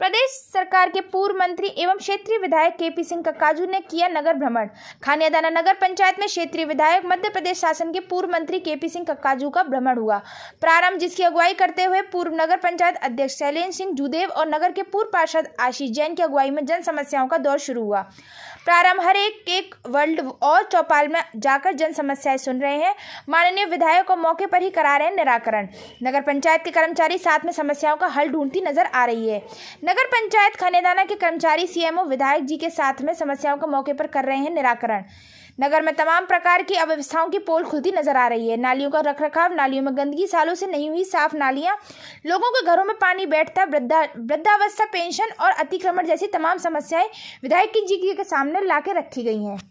प्रदेश सरकार के पूर्व मंत्री एवं क्षेत्रीय विधायक के पी सिंह कक्काजू ने किया नगर भ्रमण खानियादाना नगर पंचायत में क्षेत्रीय विधायक मध्य प्रदेश शासन के पूर्व मंत्री के पी सिंह कक्काजू का भ्रमण हुआ प्रारंभ जिसकी अगुवाई करते हुए पूर्व नगर पंचायत अध्यक्ष शैलेन्द्र सिंह जुदेव और नगर के पूर्व पार्षद आशीष जैन की अगुवाई में जन समस्याओं का दौर शुरू हुआ प्रारंभ हर एक एक वर्ल्ड और चौपाल में जाकर जन समस्याएं सुन रहे हैं माननीय विधायक को मौके पर ही करा रहे हैं निराकरण नगर पंचायत के कर्मचारी साथ में समस्याओं का हल ढूंढती नजर आ रही है नगर पंचायत खनेदाना के कर्मचारी सीएमओ विधायक जी के साथ में समस्याओं का मौके पर कर रहे हैं निराकरण नगर में तमाम प्रकार की अव्यवस्थाओं की पोल खुलती नजर आ रही है नालियों का रखरखाव नालियों में गंदगी सालों से नहीं हुई साफ नालियां लोगों के घरों में पानी बैठता वृद्धा वृद्धावस्था पेंशन और अतिक्रमण जैसी तमाम समस्याएं विधायक जी के सामने लाके रखी गई हैं